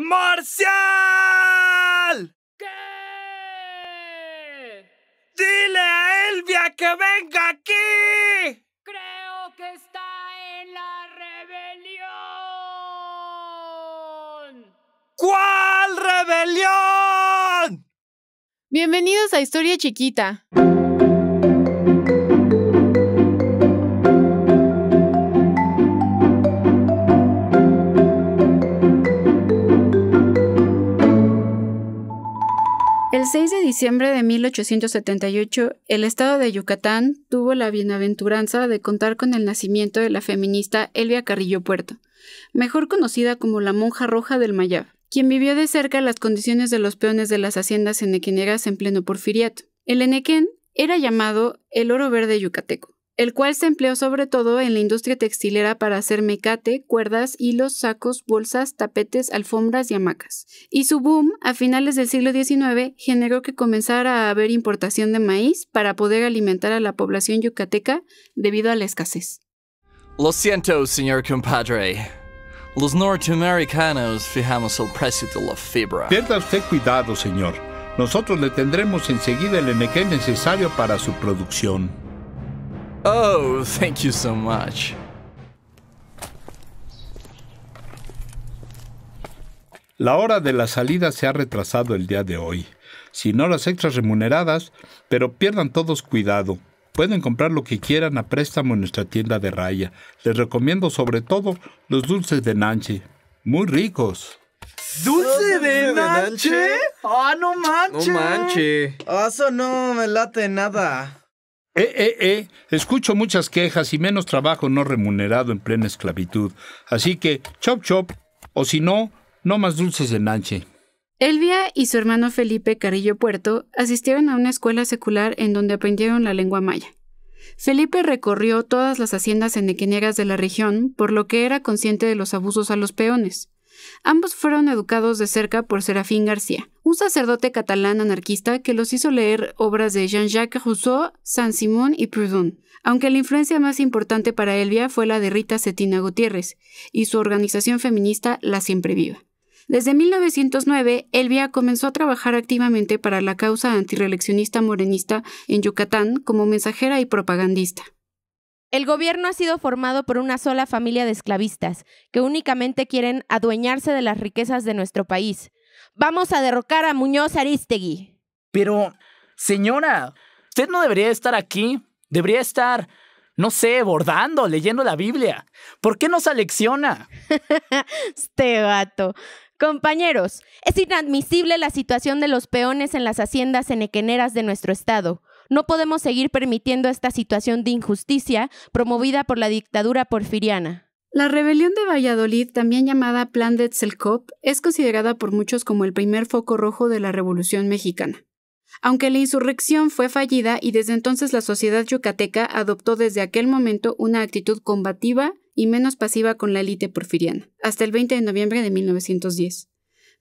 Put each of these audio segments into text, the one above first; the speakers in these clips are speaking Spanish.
¡Marcial! ¿Qué? ¡Dile a Elvia que venga aquí! Creo que está en la rebelión. ¿Cuál rebelión? Bienvenidos a Historia Chiquita. 6 de diciembre de 1878, el estado de Yucatán tuvo la bienaventuranza de contar con el nacimiento de la feminista Elvia Carrillo Puerto, mejor conocida como la monja roja del Mayab, quien vivió de cerca las condiciones de los peones de las haciendas enequenegas en pleno porfiriato. El enequén era llamado el oro verde yucateco el cual se empleó sobre todo en la industria textilera para hacer mecate, cuerdas, hilos, sacos, bolsas, tapetes, alfombras y hamacas. Y su boom, a finales del siglo XIX, generó que comenzara a haber importación de maíz para poder alimentar a la población yucateca debido a la escasez. Lo siento, señor compadre. Los norteamericanos fijamos el precio de la fibra. Pierda usted cuidado, señor. Nosotros le tendremos enseguida el enequén necesario para su producción. Oh, thank you so much. La hora de la salida se ha retrasado el día de hoy, Si sin horas extras remuneradas, pero pierdan todos cuidado. Pueden comprar lo que quieran a préstamo en nuestra tienda de raya. Les recomiendo sobre todo los dulces de Nanche. Muy ricos. ¿Dulce de Nanche? ¡Ah, no manches! No manches. Ah, eso no me late nada. Eh, eh, eh. Escucho muchas quejas y menos trabajo no remunerado en plena esclavitud. Así que, chop chop, o si no, no más dulces en nanche. Elvia y su hermano Felipe Carrillo Puerto asistieron a una escuela secular en donde aprendieron la lengua maya. Felipe recorrió todas las haciendas ennequeniegas de la región, por lo que era consciente de los abusos a los peones. Ambos fueron educados de cerca por Serafín García, un sacerdote catalán anarquista que los hizo leer obras de Jean-Jacques Rousseau, Saint-Simon y Proudhon, aunque la influencia más importante para Elvia fue la de Rita Cetina Gutiérrez y su organización feminista La Siempre Viva. Desde 1909, Elvia comenzó a trabajar activamente para la causa antireleccionista morenista en Yucatán como mensajera y propagandista. El gobierno ha sido formado por una sola familia de esclavistas que únicamente quieren adueñarse de las riquezas de nuestro país. Vamos a derrocar a Muñoz Aristegui. Pero, señora, usted no debería estar aquí. Debería estar, no sé, bordando, leyendo la Biblia. ¿Por qué nos alecciona? este gato. Compañeros, es inadmisible la situación de los peones en las haciendas enequeneras de nuestro estado. No podemos seguir permitiendo esta situación de injusticia promovida por la dictadura porfiriana. La rebelión de Valladolid, también llamada Plan de Tzelkop, es considerada por muchos como el primer foco rojo de la Revolución Mexicana. Aunque la insurrección fue fallida y desde entonces la sociedad yucateca adoptó desde aquel momento una actitud combativa y menos pasiva con la élite porfiriana, hasta el 20 de noviembre de 1910.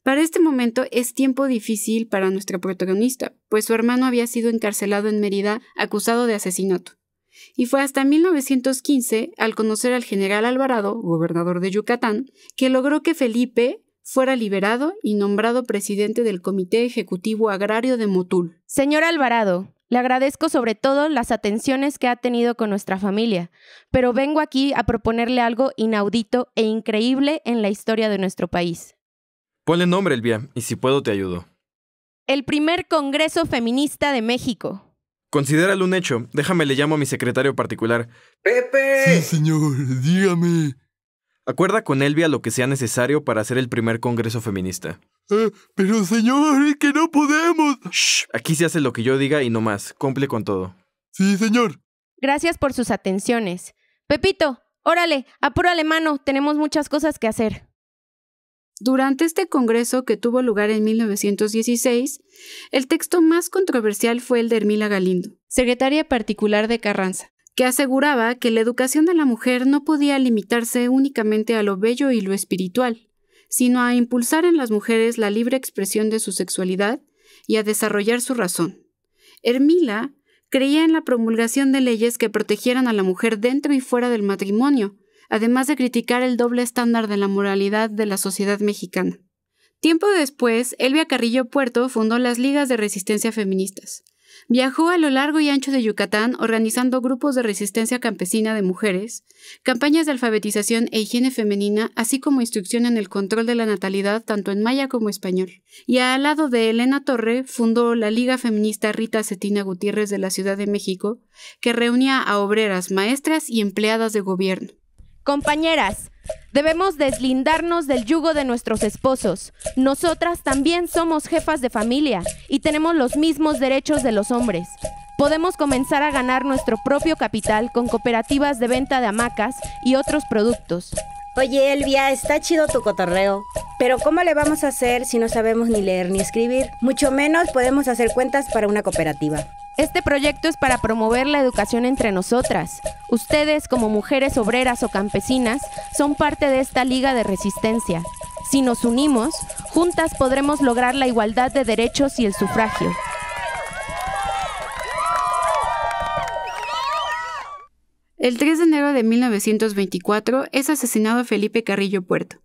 Para este momento es tiempo difícil para nuestra protagonista, pues su hermano había sido encarcelado en Mérida acusado de asesinato. Y fue hasta 1915, al conocer al general Alvarado, gobernador de Yucatán, que logró que Felipe fuera liberado y nombrado presidente del Comité Ejecutivo Agrario de Motul. Señor Alvarado, le agradezco sobre todo las atenciones que ha tenido con nuestra familia, pero vengo aquí a proponerle algo inaudito e increíble en la historia de nuestro país. Ponle nombre, Elvia, y si puedo te ayudo. El primer Congreso Feminista de México. Considéralo un hecho. Déjame le llamo a mi secretario particular. ¡Pepe! Sí, señor, dígame. Acuerda con Elvia lo que sea necesario para hacer el primer Congreso Feminista. Eh, pero señor, que no podemos. aquí se hace lo que yo diga y no más. Cumple con todo. Sí, señor. Gracias por sus atenciones. Pepito, órale, apúrale mano, tenemos muchas cosas que hacer. Durante este congreso que tuvo lugar en 1916, el texto más controversial fue el de Hermila Galindo, secretaria particular de Carranza, que aseguraba que la educación de la mujer no podía limitarse únicamente a lo bello y lo espiritual, sino a impulsar en las mujeres la libre expresión de su sexualidad y a desarrollar su razón. Hermila creía en la promulgación de leyes que protegieran a la mujer dentro y fuera del matrimonio, además de criticar el doble estándar de la moralidad de la sociedad mexicana. Tiempo después, Elvia Carrillo Puerto fundó las Ligas de Resistencia Feministas. Viajó a lo largo y ancho de Yucatán organizando grupos de resistencia campesina de mujeres, campañas de alfabetización e higiene femenina, así como instrucción en el control de la natalidad tanto en maya como español. Y al lado de Elena Torre fundó la Liga Feminista Rita Cetina Gutiérrez de la Ciudad de México, que reunía a obreras, maestras y empleadas de gobierno. Compañeras, debemos deslindarnos del yugo de nuestros esposos. Nosotras también somos jefas de familia y tenemos los mismos derechos de los hombres. Podemos comenzar a ganar nuestro propio capital con cooperativas de venta de hamacas y otros productos. Oye, Elvia, está chido tu cotorreo. Pero ¿cómo le vamos a hacer si no sabemos ni leer ni escribir? Mucho menos podemos hacer cuentas para una cooperativa. Este proyecto es para promover la educación entre nosotras. Ustedes, como mujeres obreras o campesinas, son parte de esta liga de resistencia. Si nos unimos, juntas podremos lograr la igualdad de derechos y el sufragio. El 3 de enero de 1924 es asesinado Felipe Carrillo Puerto,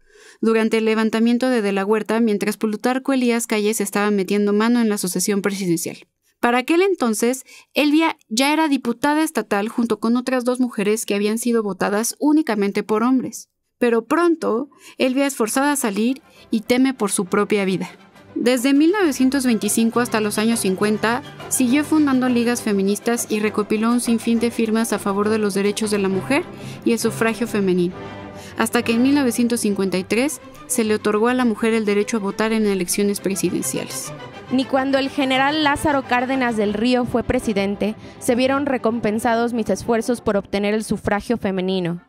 durante el levantamiento de De la Huerta mientras Plutarco Elías Calles estaba metiendo mano en la sucesión presidencial. Para aquel entonces, Elvia ya era diputada estatal junto con otras dos mujeres que habían sido votadas únicamente por hombres. Pero pronto, Elvia es forzada a salir y teme por su propia vida. Desde 1925 hasta los años 50, siguió fundando ligas feministas y recopiló un sinfín de firmas a favor de los derechos de la mujer y el sufragio femenino, hasta que en 1953 se le otorgó a la mujer el derecho a votar en elecciones presidenciales ni cuando el general Lázaro Cárdenas del Río fue presidente, se vieron recompensados mis esfuerzos por obtener el sufragio femenino.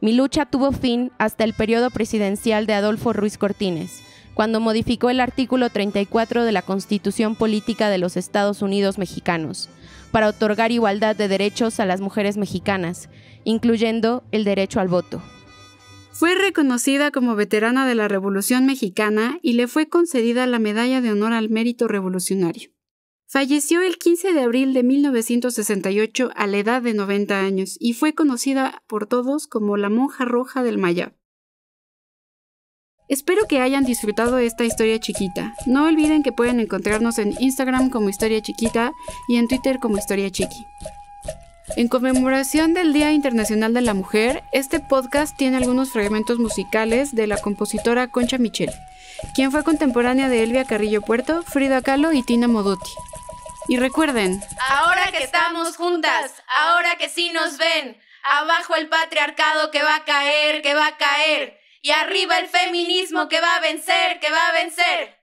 Mi lucha tuvo fin hasta el periodo presidencial de Adolfo Ruiz Cortines, cuando modificó el artículo 34 de la Constitución Política de los Estados Unidos Mexicanos, para otorgar igualdad de derechos a las mujeres mexicanas, incluyendo el derecho al voto. Fue reconocida como veterana de la Revolución Mexicana y le fue concedida la Medalla de Honor al Mérito Revolucionario. Falleció el 15 de abril de 1968 a la edad de 90 años y fue conocida por todos como la monja roja del Mayab. Espero que hayan disfrutado esta historia chiquita. No olviden que pueden encontrarnos en Instagram como Historia Chiquita y en Twitter como Historia Chiqui. En conmemoración del Día Internacional de la Mujer, este podcast tiene algunos fragmentos musicales de la compositora Concha Michel, quien fue contemporánea de Elvia Carrillo Puerto, Frida Kahlo y Tina Modotti. Y recuerden, ahora que estamos juntas, ahora que sí nos ven, abajo el patriarcado que va a caer, que va a caer, y arriba el feminismo que va a vencer, que va a vencer.